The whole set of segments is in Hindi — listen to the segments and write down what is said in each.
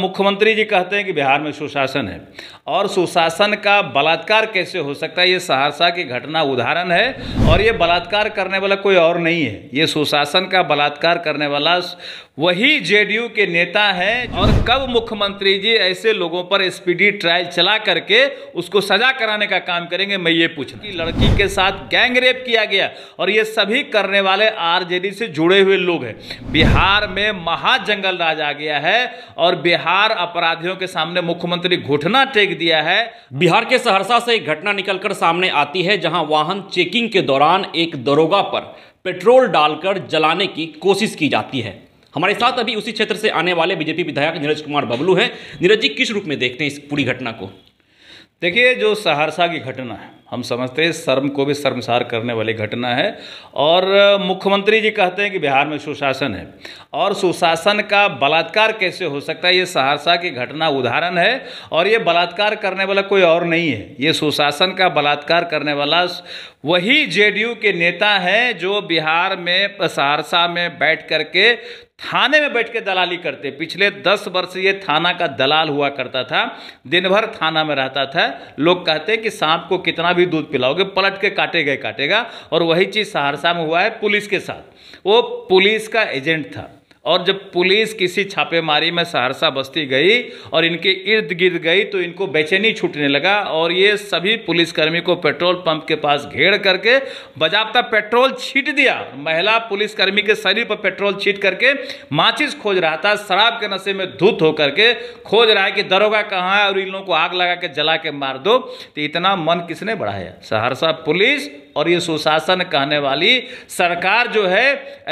मुख्यमंत्री जी कहते हैं कि बिहार में सुशासन है और सुशासन का बलात्कार कैसे हो सकता है ये सहरसा की घटना उदाहरण है और ये बलात्कार करने वाला कोई और नहीं है ये सुशासन का बलात्कार करने वाला वही जेडीयू के नेता है और कब मुख्यमंत्री जी ऐसे लोगों पर स्पीडी ट्रायल चला करके उसको सजा कराने का काम करेंगे मैं ये पूछ कि लड़की के साथ गैंग रेप किया गया और ये सभी करने वाले आरजेडी से जुड़े हुए लोग हैं बिहार में महाजंगल राज आ गया है और बिहार अपराधियों के सामने मुख्यमंत्री घुटना टेक दिया है बिहार के सहरसा से एक घटना निकलकर सामने आती है जहां वाहन चेकिंग के दौरान एक दरोगा पर पेट्रोल डालकर जलाने की कोशिश की जाती है हमारे साथ अभी उसी क्षेत्र से आने वाले बीजेपी विधायक नीरज कुमार बबलू हैं नीरज जी किस रूप में देखते हैं इस पूरी घटना को देखिए जो सहरसा की घटना है हम समझते हैं शर्म को भी शर्मसार करने वाली घटना है और मुख्यमंत्री जी कहते हैं कि बिहार में सुशासन है और सुशासन का बलात्कार कैसे हो सकता है ये सहरसा की घटना उदाहरण है और ये बलात्कार करने वाला कोई और नहीं है ये सुशासन का बलात्कार करने वाला वही जेडीयू के नेता हैं जो बिहार में सहरसा में बैठ करके थाने में बैठ के दलाली करते पिछले दस वर्ष ये थाना का दलाल हुआ करता था दिन भर थाना में रहता था लोग कहते कि सांप को कितना भी भी दूध पिलाओगे पलट के काटेगा ही काटेगा और वही चीज़ सहरसा में हुआ है पुलिस के साथ वो पुलिस का एजेंट था और जब पुलिस किसी छापेमारी में सहरसा बस्ती गई और इनके इर्द गिर्द गई तो इनको बेचैनी छूटने लगा और ये सभी पुलिसकर्मी को पेट्रोल पंप के पास घेर करके बजाबता पेट्रोल छीट दिया महिला पुलिसकर्मी के शरीर पर पेट्रोल छीट करके माचिस खोज रहा था शराब के नशे में धूत होकर के खोज रहा है कि दरोगा कहाँ है और इन लोगों को आग लगा के जला के मार दो तो इतना मन किसने बढ़ाया सहरसा पुलिस और ये सुशासन कहने वाली सरकार जो है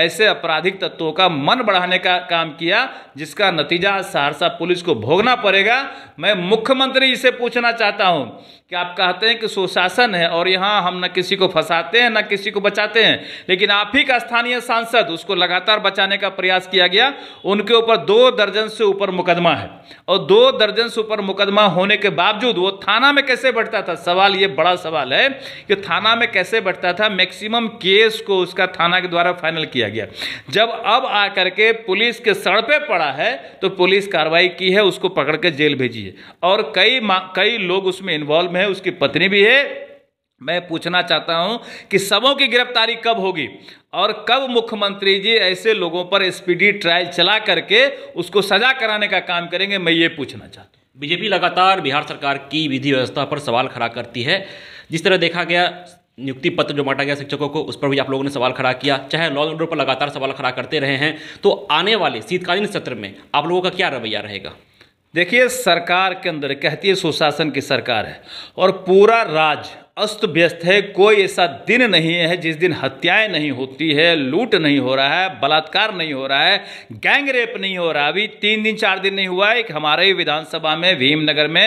ऐसे आपराधिक तत्वों का मन बढ़ाने का काम किया जिसका नतीजा सहरसा पुलिस को भोगना पड़ेगा मैं मुख्यमंत्री इसे पूछना चाहता हूं कि आप कहते हैं कि सुशासन है और यहाँ हम न किसी को फंसाते हैं न किसी को बचाते हैं लेकिन आप ही का स्थानीय सांसद उसको लगातार बचाने का प्रयास किया गया उनके ऊपर दो दर्जन से ऊपर मुकदमा है और दो दर्जन से ऊपर मुकदमा होने के बावजूद वो थाना में कैसे बैठता था सवाल ये बड़ा सवाल है कि थाना में कैसे बैठता था मैक्सिमम केस को उसका थाना के द्वारा फाइनल किया गया जब अब आकर के पुलिस के सड़ पड़ा है तो पुलिस कार्रवाई की है उसको पकड़ के जेल भेजी है और कई कई लोग उसमें इन्वॉल्व है उसकी पत्नी भी है मैं पूछना चाहता हूं कि सबों की गिरफ्तारी कब होगी और कब मुख्यमंत्री जी ऐसे लोगों पर स्पीडी ट्रायल चला करके उसको सजा कराने का काम करेंगे मैं ये पूछना चाहता हूं बीजेपी लगातार बिहार सरकार की विधि व्यवस्था पर सवाल खड़ा करती है जिस तरह देखा गया नियुक्ति पत्र जो बांटा गया शिक्षकों को उस पर भी आप लोगों ने सवाल खड़ा किया चाहे लॉ ऑर्डर पर लगातार सवाल खड़ा करते रहे हैं तो आने वाले शीतकालीन सत्र में आप लोगों का क्या रवैया रहेगा देखिए सरकार के अंदर कहती है सुशासन की सरकार है और पूरा राज्य अस्त व्यस्त है कोई ऐसा दिन नहीं है जिस दिन हत्याएं नहीं होती है लूट नहीं हो रहा है बलात्कार नहीं हो रहा है गैंग रेप नहीं हो रहा अभी तीन दिन चार दिन नहीं हुआ एक हमारे ही विधानसभा में भीमनगर में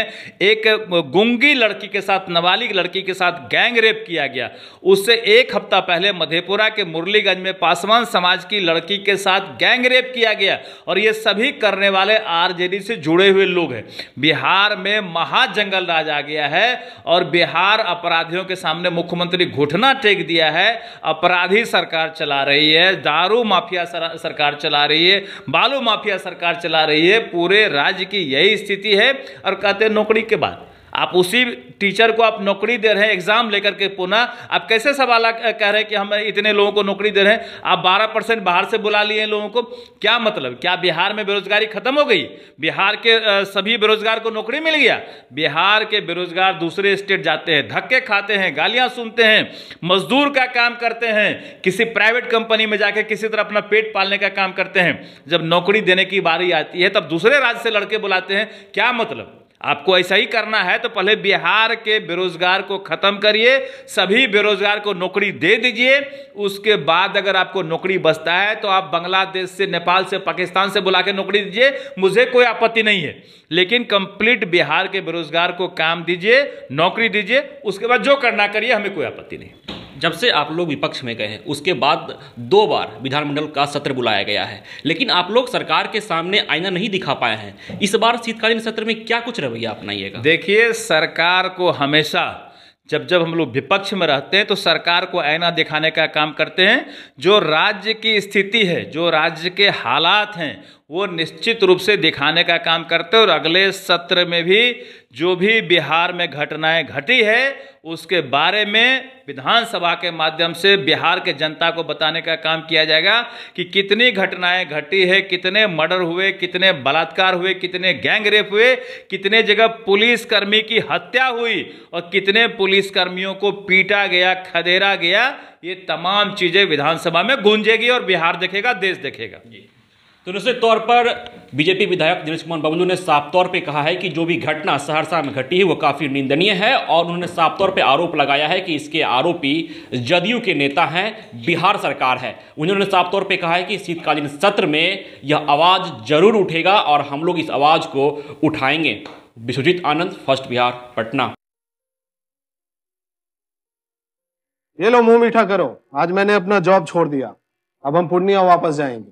एक गुंगी लड़की के साथ नाबालिग लड़की के साथ गैंग रेप किया गया उससे एक हफ्ता पहले मधेपुरा के मुरलीगंज में पासवान समाज की लड़की के साथ गैंग रेप किया गया और ये सभी करने वाले आर से जुड़े हुए लोग हैं बिहार में महाजंगल राज आ गया है और बिहार अपराध अपराधियों के सामने मुख्यमंत्री घुटना टेक दिया है अपराधी सरकार चला रही है दारू माफिया सरकार चला रही है बालू माफिया सरकार चला रही है पूरे राज्य की यही स्थिति है और कहते नौकरी के बाद आप उसी टीचर को आप नौकरी दे रहे हैं एग्जाम लेकर के पुनः आप कैसे सवाल कह रहे हैं कि हम इतने लोगों को नौकरी दे रहे हैं आप बारह परसेंट बाहर से बुला लिए लोगों को क्या मतलब क्या बिहार में बेरोजगारी खत्म हो गई बिहार के सभी बेरोजगार को नौकरी मिल गया बिहार के बेरोजगार दूसरे स्टेट जाते हैं धक्के खाते हैं गालियां सुनते हैं मजदूर का काम करते हैं किसी प्राइवेट कंपनी में जाकर किसी तरह अपना पेट पालने का काम करते हैं जब नौकरी देने की बारी आती है तब दूसरे राज्य से लड़के बुलाते हैं क्या मतलब आपको ऐसा ही करना है तो पहले बिहार के बेरोजगार को खत्म करिए सभी बेरोजगार को नौकरी दे दीजिए उसके बाद अगर आपको नौकरी बसता है तो आप बांग्लादेश से नेपाल से पाकिस्तान से बुला के नौकरी दीजिए मुझे कोई आपत्ति नहीं है लेकिन कंप्लीट बिहार के बेरोजगार को काम दीजिए नौकरी दीजिए उसके बाद जो करना करिए हमें कोई आपत्ति नहीं जब से आप लोग विपक्ष में गए हैं उसके बाद दो बार विधानमंडल का सत्र बुलाया गया है लेकिन आप लोग सरकार के सामने आईना नहीं दिखा पाए हैं इस बार शीतकालीन सत्र में क्या कुछ रवैया अपनाइएगा देखिए सरकार को हमेशा जब जब हम लोग विपक्ष में रहते हैं तो सरकार को आईना दिखाने का काम करते हैं जो राज्य की स्थिति है जो राज्य के हालात हैं वो निश्चित रूप से दिखाने का काम करते और अगले सत्र में भी जो भी बिहार में घटनाएं घटी है उसके बारे में विधानसभा के माध्यम से बिहार के जनता को बताने का काम किया जाएगा कि कितनी घटनाएं घटी है कितने मर्डर हुए कितने बलात्कार हुए कितने गैंग रेप हुए कितने जगह पुलिसकर्मी की हत्या हुई और कितने पुलिसकर्मियों को पीटा गया खदेड़ा गया ये तमाम चीज़ें विधानसभा में गूंजेगी और बिहार देखेगा देश देखेगा जी तो निश्चित तौर पर बीजेपी विधायक दिनेश कुमार बबलू ने साफ तौर पे कहा है कि जो भी घटना सहरसा में घटी है वो काफ़ी निंदनीय है और उन्होंने साफ तौर पे आरोप लगाया है कि इसके आरोपी जदयू के नेता हैं बिहार सरकार है उन्होंने साफ तौर पे कहा है कि शीतकालीन सत्र में यह आवाज़ जरूर उठेगा और हम लोग इस आवाज़ को उठाएंगे विश्वजीत आनंद फर्स्ट बिहार पटना ये लो मुंह मीठा करो आज मैंने अपना जॉब छोड़ दिया अब हम पूर्णिया वापस जाएंगे